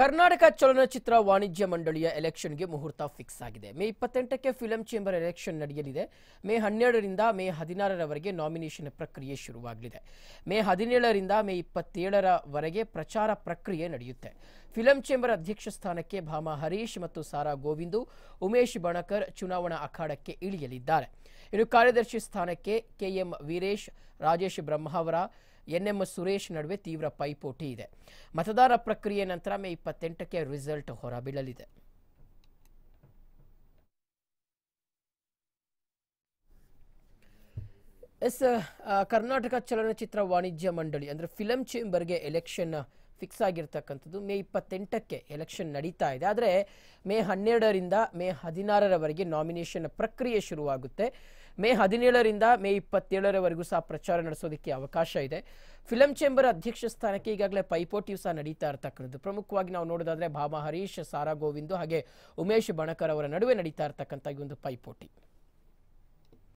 ಕರ್ನಾಟಕ ಚಲನಚಿತ್ರ ವಾಣಿಜ್ಯ ಮಂಡಳಿಯ ಎಲೆಕ್ಷನ್ಗೆ ಮುಹೂರ್ತ ಫಿಕ್ಸ್ ಆಗಿದೆ ಮೇ ಇಪ್ಪತ್ತೆಂಟಕ್ಕೆ ಫಿಲಂ ಚೇಂಬರ್ ಎಲೆಕ್ಷನ್ ನಡೆಯಲಿದೆ ಮೇ ಹನ್ನೆರಡರಿಂದ ಮೇ ಹದಿನಾರರವರೆಗೆ ನಾಮಿನೇಷನ್ ಪ್ರಕ್ರಿಯೆ ಶುರುವಾಗಲಿದೆ ಮೇ ಹದಿನೇಳರಿಂದ ಮೇ ಇಪ್ಪತ್ತೇಳರವರೆಗೆ ಪ್ರಚಾರ ಪ್ರಕ್ರಿಯೆ ನಡೆಯುತ್ತೆ ಫಿಲಂ ಚೇಂಬರ್ ಅಧ್ಯಕ್ಷ ಸ್ಥಾನಕ್ಕೆ ಭಾಮ ಹರೀಶ್ ಮತ್ತು ಸಾರಾ ಗೋವಿಂದು ಉಮೇಶ್ ಬಣಕರ್ ಚುನಾವಣಾ ಅಖಾಡಕ್ಕೆ ಇಳಿಯಲಿದ್ದಾರೆ ಇನ್ನು ಕಾರ್ಯದರ್ಶಿ ಸ್ಥಾನಕ್ಕೆ KM Veeresh Rajesh Brahmavar N M Suresh ನಡುವೆ ತೀವ್ರ ಪೈಪೋಟಿ ಇದೆ ಮತದಾರ ಪ್ರಕ್ರಿಯೆ ನಂತರ ಮೇ ಇಪ್ಪತ್ತೆಂಟಕ್ಕೆ ರಿಸಲ್ಟ್ ಹೊರಬೀಳಲಿದೆ ಎಸ್ ಕರ್ನಾಟಕ ಚಲನಚಿತ್ರ ವಾಣಿಜ್ಯ ಮಂಡಳಿ ಅಂದರೆ ಫಿಲಂ ಚೇಂಬರ್ಗೆ ಎಲೆಕ್ಷನ್ ಫಿಕ್ಸ್ ಆಗಿರ್ತಕ್ಕಂಥದ್ದು ಮೇ ಇಪ್ಪತ್ತೆಂಟಕ್ಕೆ ಎಲೆಕ್ಷನ್ ನಡೀತಾ ಇದೆ ಆದರೆ ಮೇ ಹನ್ನೆರಡರಿಂದ ಮೇ ಹದಿನಾರರವರೆಗೆ ನಾಮಿನೇಷನ್ ಪ್ರಕ್ರಿಯೆ ಶುರುವಾಗುತ್ತೆ ಮೇ ಹದಿನೇಳರಿಂದ ಮೇ ಇಪ್ಪತ್ತೇಳರವರೆಗೂ ಸಹ ಪ್ರಚಾರ ನಡೆಸೋದಕ್ಕೆ ಅವಕಾಶ ಇದೆ ಫಿಲಂ ಚೇಂಬರ್ ಅಧ್ಯಕ್ಷ ಸ್ಥಾನಕ್ಕೆ ಈಗಾಗಲೇ ಪೈಪೋಟಿಯು ಸಹ ನಡೀತಾ ಇರತಕ್ಕಂಥದ್ದು ಪ್ರಮುಖವಾಗಿ ನಾವು ನೋಡೋದಾದರೆ ಭಾಮಾ ಹರೀಶ್ ಸಾರಾ ಗೋವಿಂದು ಹಾಗೆ ಉಮೇಶ್ ಬಣಕರ್ ಅವರ ನಡುವೆ ನಡೀತಾ ಇರತಕ್ಕಂಥ ಈ ಒಂದು ಪೈಪೋಟಿ